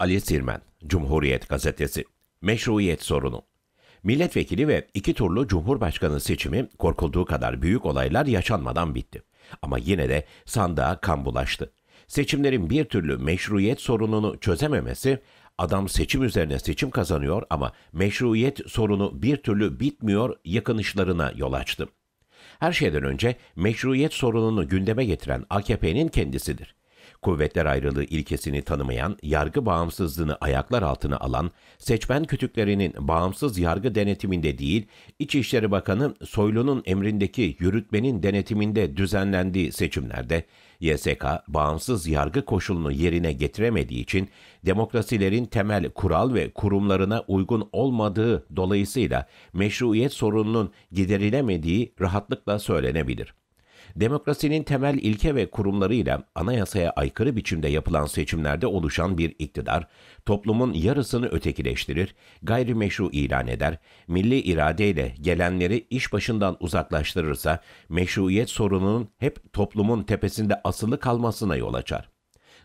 Ali Sirmen, Cumhuriyet Gazetesi Meşruiyet sorunu Milletvekili ve iki turlu Cumhurbaşkanı seçimi korkulduğu kadar büyük olaylar yaşanmadan bitti. Ama yine de sandığa kan bulaştı. Seçimlerin bir türlü meşruiyet sorununu çözememesi, adam seçim üzerine seçim kazanıyor ama meşruiyet sorunu bir türlü bitmiyor yakınışlarına yol açtı. Her şeyden önce meşruiyet sorununu gündeme getiren AKP'nin kendisidir kuvvetler ayrılığı ilkesini tanımayan, yargı bağımsızlığını ayaklar altına alan, seçmen kütüklerinin bağımsız yargı denetiminde değil, İçişleri Bakanı Soylu'nun emrindeki yürütmenin denetiminde düzenlendiği seçimlerde, YSK bağımsız yargı koşulunu yerine getiremediği için demokrasilerin temel kural ve kurumlarına uygun olmadığı dolayısıyla meşruiyet sorununun giderilemediği rahatlıkla söylenebilir. Demokrasinin temel ilke ve kurumlarıyla anayasaya aykırı biçimde yapılan seçimlerde oluşan bir iktidar, toplumun yarısını ötekileştirir, gayrimeşru ilan eder, milli iradeyle gelenleri iş başından uzaklaştırırsa, meşruiyet sorununun hep toplumun tepesinde asılı kalmasına yol açar.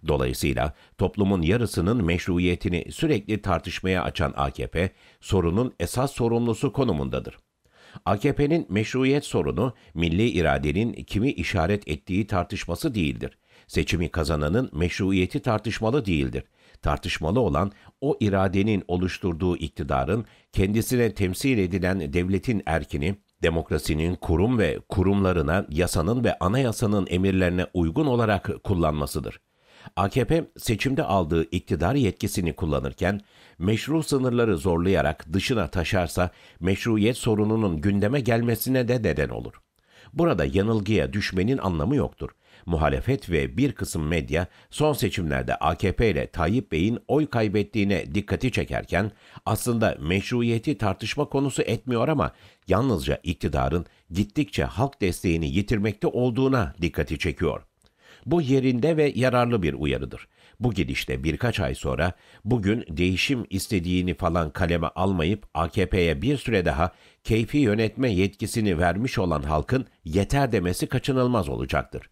Dolayısıyla toplumun yarısının meşruiyetini sürekli tartışmaya açan AKP, sorunun esas sorumlusu konumundadır. AKP'nin meşruiyet sorunu milli iradenin kimi işaret ettiği tartışması değildir. Seçimi kazananın meşruiyeti tartışmalı değildir. Tartışmalı olan o iradenin oluşturduğu iktidarın kendisine temsil edilen devletin erkini, demokrasinin kurum ve kurumlarına, yasanın ve anayasanın emirlerine uygun olarak kullanmasıdır. AKP seçimde aldığı iktidar yetkisini kullanırken meşru sınırları zorlayarak dışına taşarsa meşruiyet sorununun gündeme gelmesine de neden olur. Burada yanılgıya düşmenin anlamı yoktur. Muhalefet ve bir kısım medya son seçimlerde AKP ile Tayyip Bey'in oy kaybettiğine dikkati çekerken aslında meşruiyeti tartışma konusu etmiyor ama yalnızca iktidarın gittikçe halk desteğini yitirmekte olduğuna dikkati çekiyor. Bu yerinde ve yararlı bir uyarıdır. Bu gidişte birkaç ay sonra bugün değişim istediğini falan kaleme almayıp AKP'ye bir süre daha keyfi yönetme yetkisini vermiş olan halkın yeter demesi kaçınılmaz olacaktır.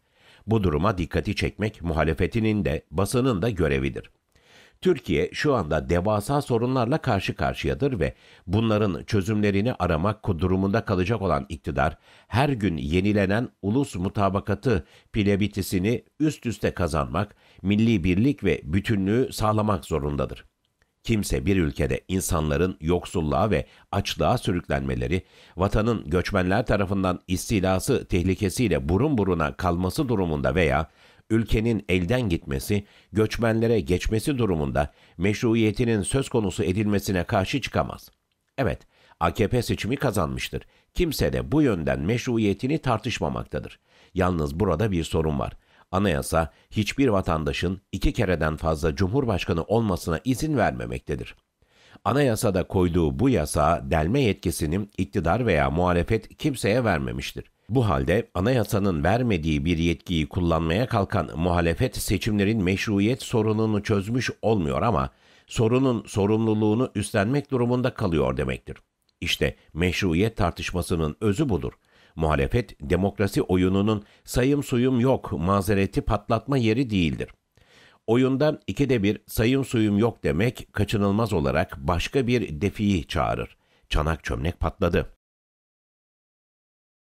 Bu duruma dikkati çekmek muhalefetinin de basının da görevidir.'' Türkiye şu anda devasa sorunlarla karşı karşıyadır ve bunların çözümlerini aramak durumunda kalacak olan iktidar, her gün yenilenen ulus mutabakatı plebitisini üst üste kazanmak, milli birlik ve bütünlüğü sağlamak zorundadır. Kimse bir ülkede insanların yoksulluğa ve açlığa sürüklenmeleri, vatanın göçmenler tarafından istilası tehlikesiyle burun buruna kalması durumunda veya ülkenin elden gitmesi, göçmenlere geçmesi durumunda meşruiyetinin söz konusu edilmesine karşı çıkamaz. Evet, AKP seçimi kazanmıştır. Kimse de bu yönden meşruiyetini tartışmamaktadır. Yalnız burada bir sorun var. Anayasa hiçbir vatandaşın iki kereden fazla cumhurbaşkanı olmasına izin vermemektedir. Anayasada koyduğu bu yasa delme yetkisini iktidar veya muhalefet kimseye vermemiştir. Bu halde anayasanın vermediği bir yetkiyi kullanmaya kalkan muhalefet seçimlerin meşruiyet sorununu çözmüş olmuyor ama sorunun sorumluluğunu üstlenmek durumunda kalıyor demektir. İşte meşruiyet tartışmasının özü budur. Muhalefet demokrasi oyununun sayım suyum yok mazereti patlatma yeri değildir. Oyunda ikide bir sayım suyum yok demek kaçınılmaz olarak başka bir defiyi çağırır. Çanak çömlek patladı.